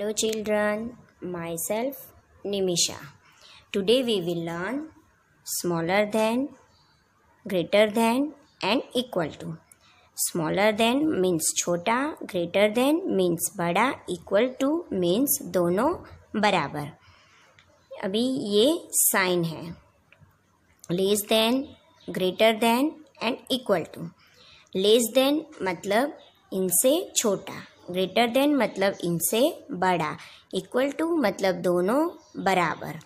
Hello children, myself Nimisha. Today we will learn smaller than, greater than and equal to. Smaller than means छोटा, greater than means बड़ा, equal to means दोनों बराबर. अभी ये sign है less than greater than and equal to less than मतलब इनसे छोटा ग्रेटर देन मतलब इनसे बड़ा इक्वल टू मतलब दोनों बराबर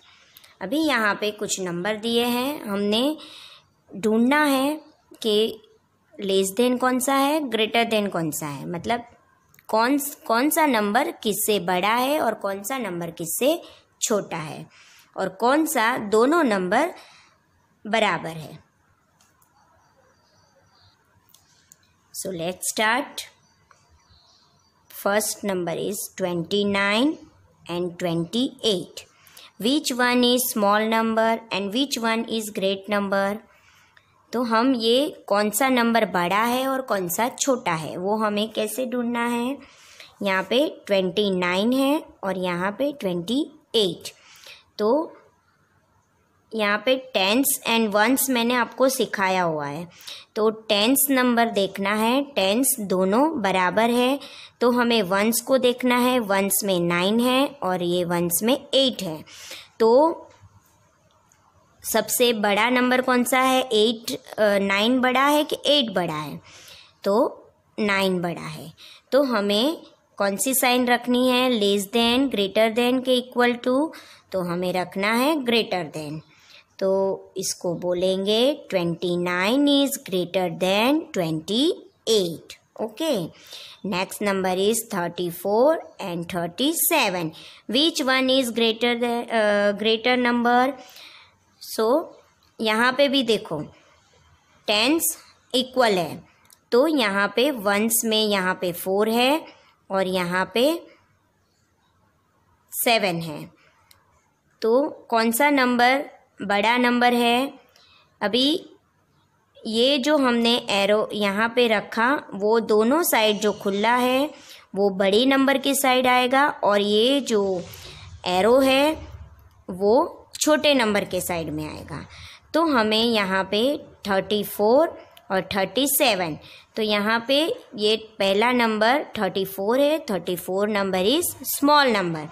अभी यहाँ पे कुछ नंबर दिए हैं हमने ढूंढना है कि लेस देन कौन सा है ग्रेटर देन कौन सा है मतलब कौन कौन सा नंबर किससे बड़ा है और कौन सा नंबर किससे छोटा है और कौन सा दोनों नंबर बराबर है so let's start First number is 29 and 28. Which one is small number and which one is great number? तो हम ये कौन सा नंबर बड़ा है और कौन सा छोटा है वो हमें कैसे ढूंढना है यहाँ पे ट्वेंटी नाइन है और यहाँ पे ट्वेंटी एट तो यहाँ पे टेंस एंड वंस मैंने आपको सिखाया हुआ है तो टेंस नंबर देखना है टेंस दोनों बराबर है तो हमें वंस को देखना है वंस में नाइन है और ये वंस में एट है तो सबसे बड़ा नंबर कौन सा है एट नाइन बड़ा है कि एट बड़ा है तो नाइन बड़ा है तो हमें कौन सी साइन रखनी है लेस देन ग्रेटर देन के इक्वल टू तो हमें रखना है ग्रेटर देन तो इसको बोलेंगे twenty nine is greater than twenty eight okay next number is thirty four and thirty seven which one is greater greater number so यहाँ पे भी देखो टेंस इक्वल है तो यहाँ पे वंस में यहाँ पे फोर है और यहाँ पे सेवन है तो कौन सा नंबर बड़ा नंबर है अभी ये जो हमने एरो यहाँ पे रखा वो दोनों साइड जो खुला है वो बड़े नंबर के साइड आएगा और ये जो एरो है वो छोटे नंबर के साइड में आएगा तो हमें यहाँ पे थर्टी फोर और थर्टी सेवन तो यहाँ पे ये पहला नंबर थर्टी फोर है thirty four number is small number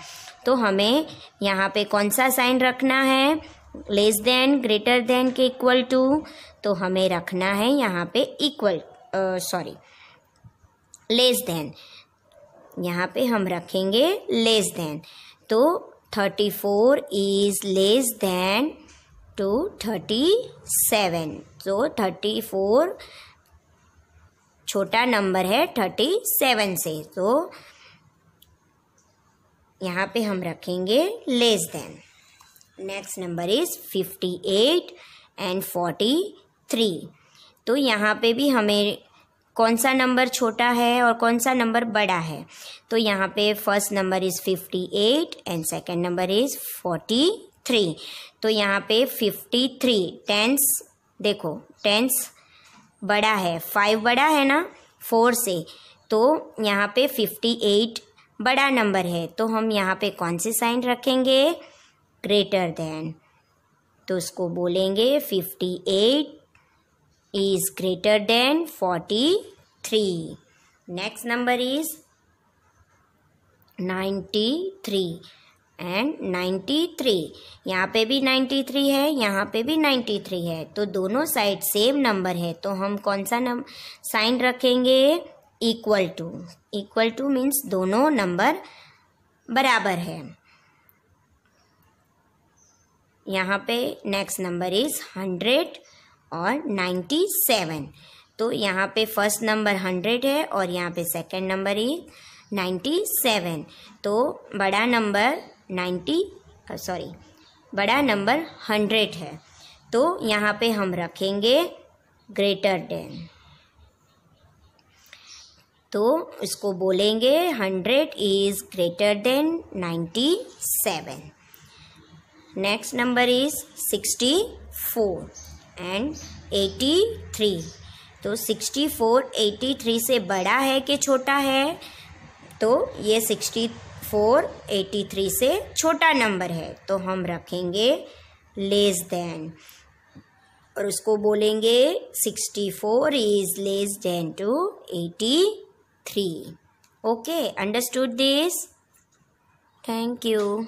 तो हमें यहाँ पे कौन सा साइन रखना है लेस देन ग्रेटर देन के इक्वल टू तो हमें रखना है यहाँ पे इक्वल सॉरी लेस देन यहाँ पे हम रखेंगे लेस देन तो thirty four is less than to thirty seven तो थर्टी फोर छोटा नंबर है थर्टी सेवन से तो यहाँ पे हम रखेंगे less than next number is fifty eight and forty three तो यहाँ पे भी हमें कौन सा नंबर छोटा है और कौन सा नंबर बड़ा है तो यहाँ पे first number is fifty eight and second number is forty three तो यहाँ पे फिफ्टी थ्री टेंस देखो टेंस बड़ा है फाइव बड़ा है ना फोर से तो यहाँ पे फिफ्टी एट बड़ा नंबर है तो हम यहाँ पे कौन सी साइन रखेंगे ग्रेटर देन तो उसको बोलेंगे fifty eight is greater than forty three next number is ninety three and ninety three यहाँ पे भी नाइन्टी थ्री है यहाँ पे भी नाइन्टी थ्री है तो दोनों साइड सेम नंबर है तो हम कौन सा नंबर साइन रखेंगे equal to equal to means दोनों नंबर बराबर है यहाँ पे नेक्स्ट नंबर इज़ हंड्रेड और नाइन्टी सेवन तो यहाँ पे फर्स्ट नंबर हंड्रेड है और यहाँ पे second number is ninety seven तो बड़ा नंबर नाइन्टी सॉरी बड़ा नंबर हंड्रेड है तो यहाँ पे हम रखेंगे ग्रेटर देन तो इसको बोलेंगे hundred is greater than ninety seven next number is sixty four and eighty three तो सिक्सटी फोर एटी थ्री से बड़ा है कि छोटा है तो ये सिक्सटी फोर एटी थ्री से छोटा नंबर है तो हम रखेंगे लेस देन और उसको बोलेंगे sixty four is less than to eighty three okay understood this thank you